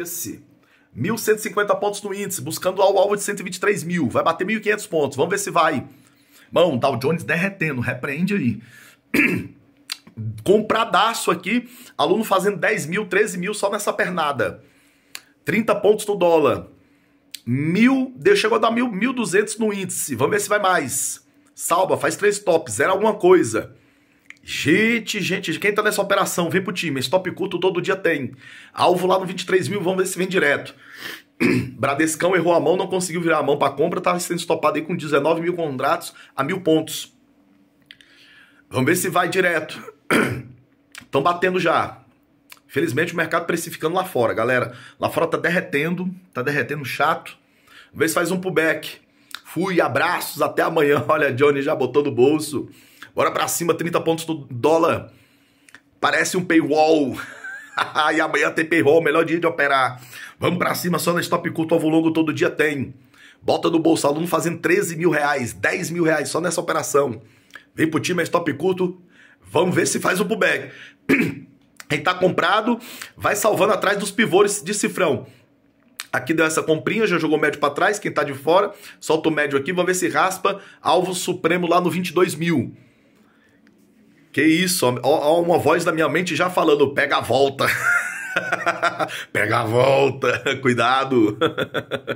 índice. 1.150 pontos no índice, buscando ao alvo de 123 mil. Vai bater 1.500 pontos, vamos ver se vai. Bom, Dow Jones derretendo, repreende aí. Compradaço aqui, aluno fazendo 10 mil, 13 mil só nessa pernada. 30 pontos no dólar. Mil, chegou a dar mil, 1.200 no índice, vamos ver se vai mais. Salva, faz três tops, era alguma coisa. Gente, gente, quem tá nessa operação, vem pro time. Stop culto todo dia tem. Alvo lá no 23 mil, vamos ver se vem direto. Bradescão errou a mão, não conseguiu virar a mão para compra, tava tá sendo estopado aí com 19 mil contratos a mil pontos. Vamos ver se vai direto. Estão batendo já. Felizmente o mercado precificando lá fora, galera. Lá fora tá derretendo, tá derretendo chato. Vamos ver se faz um pullback. Fui, abraços, até amanhã. Olha, Johnny já botou no bolso. Bora pra cima, 30 pontos do dólar. Parece um paywall. e amanhã tem payroll, melhor dia de operar. Vamos para cima, só na Stop Curto Ovo Longo todo dia tem. Bota no bolso, aluno fazendo 13 mil reais, 10 mil reais só nessa operação. Vem pro time, é Stop Curto. Vamos ver se faz o pullback. Quem tá comprado, vai salvando atrás dos pivôs de cifrão. Aqui deu essa comprinha, já jogou médio para trás, quem tá de fora, solta o médio aqui, vamos ver se raspa alvo supremo lá no 22 mil. Que isso, ó, ó, uma voz da minha mente já falando, pega a volta. pega a volta, cuidado.